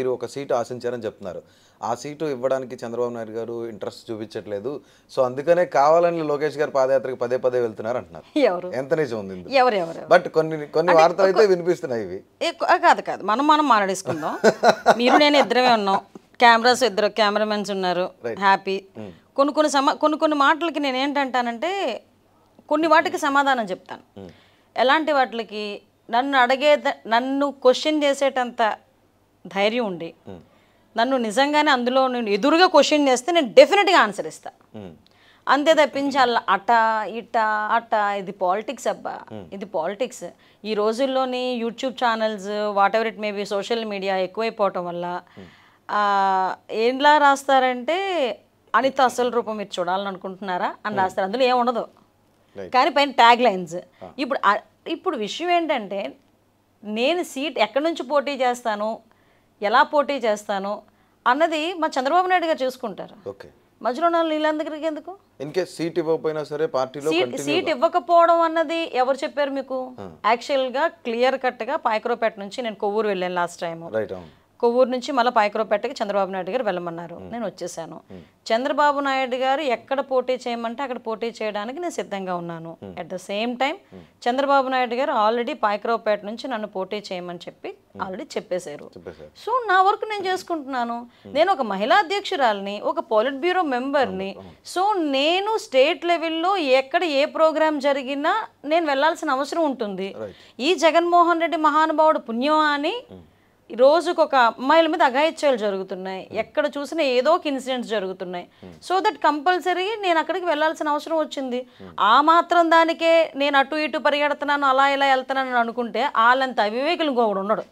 మీరు ఒక సీటు ఆశించారని చెప్తున్నారు ఆ సీటు ఇవ్వడానికి చంద్రబాబు నాయుడు గారు ఇంట్రెస్ట్ చూపించట్లేదు సో అందుకనే కావాలని లోకేష్ గారు పాదయాత్రకి పదే పదే వెళ్తున్నారు అంటున్నారు ఎంత నిజం ఉంది బట్ కొన్ని కొన్ని వార్తలు అయితే వినిపిస్తున్నాయి ఇవి కాదు కాదు మనం మనం మాట్లాడేసుకుందాం మీరు నేను ఇద్దరమే ఉన్నాం కెమెరాస్ ఇద్దరు కెమెరామెన్స్ ఉన్నారు హ్యాపీ hmm. కొన్ని కొన్ని సమా కొన్ని కొన్ని మాటలకి నేను ఏంటంటానంటే కొన్ని వాటికి సమాధానం చెప్తాను hmm. ఎలాంటి వాటికి నన్ను అడిగే నన్ను క్వశ్చన్ చేసేటంత ధైర్యం ఉండి నన్ను నిజంగానే అందులో నేను ఎదురుగా క్వశ్చన్ చేస్తే నేను డెఫినెట్గా ఆన్సర్ ఇస్తా అంతే తప్పించి అలా అట ఇట అట ఇది పాలిటిక్స్ అబ్బా ఇది పాలిటిక్స్ ఈ రోజుల్లోని YouTube channels whatever it maybe social media ఎక్కువైపోవటం వల్ల ఏంలా రాస్తారంటే అనిత అసలు రూపం మీరు చూడాలని అనుకుంటున్నారా అని రాస్తారు అందులో ఏముండదు కానీ పైన ట్యాగ్ లైన్స్ ఇప్పుడు ఇప్పుడు విషయం ఏంటంటే నేను సీట్ ఎక్కడి నుంచి పోటీ చేస్తాను ఎలా పోటీ చేస్తాను అన్నది మా చంద్రబాబు నాయుడు గారు చూసుకుంటారు మధ్యలో నాలుగు నీళ్ళందరికి ఎందుకు సీట్ ఇవ్వకపోయినా సరే పార్టీలో సీట్ ఇవ్వకపోవడం అన్నది ఎవరు చెప్పారు మీకు యాక్చువల్ గా క్లియర్ కట్గా పాయకరోపేట నుంచి నేను కొవ్వూరు వెళ్ళాను లాస్ట్ టైం కొవ్వూరు నుంచి మళ్ళీ పాయకరోపేటకి చంద్రబాబు నాయుడు గారు వెళ్ళమన్నారు hmm. నేను వచ్చేసాను hmm. చంద్రబాబు నాయుడు గారు ఎక్కడ పోటీ చేయమంటే అక్కడ పోటీ చేయడానికి నేను సిద్ధంగా ఉన్నాను at the same time Chandrababu Naidu garu already Payakaraopeta నుంచి నన్ను పోటీ చేయమని చెప్పి Hmm. ఆల్రెడీ చెప్పేశారు సో నా వర్క్ నేను చేసుకుంటున్నాను hmm. నేను ఒక మహిళా అధ్యక్షురాలని ఒక పాలిట్ బ్యూరో hmm. మెంబర్ని సో నేను స్టేట్ లెవెల్లో ఎక్కడ ఏ ప్రోగ్రాం జరిగినా నేను వెళ్ళాల్సిన అవసరం ఉంటుంది ఈ జగన్మోహన్ రెడ్డి మహానుభావుడు పుణ్యమా అని రోజుకు ఒక అమ్మాయిల మీద అఘాయిత్యాలు జరుగుతున్నాయి ఎక్కడ చూసినా ఏదో ఒక ఇన్సిడెంట్స్ జరుగుతున్నాయి సో దట్ కంపల్సరీ నేను అక్కడికి వెళ్ళాల్సిన అవసరం వచ్చింది ఆ మాత్రం దానికే నేను అటు ఇటు పరిగెడుతున్నాను అలా ఇలా వెళ్తున్నాను అనుకుంటే వాళ్ళంత అవివేకులు ఇంకొకడు ఉండడు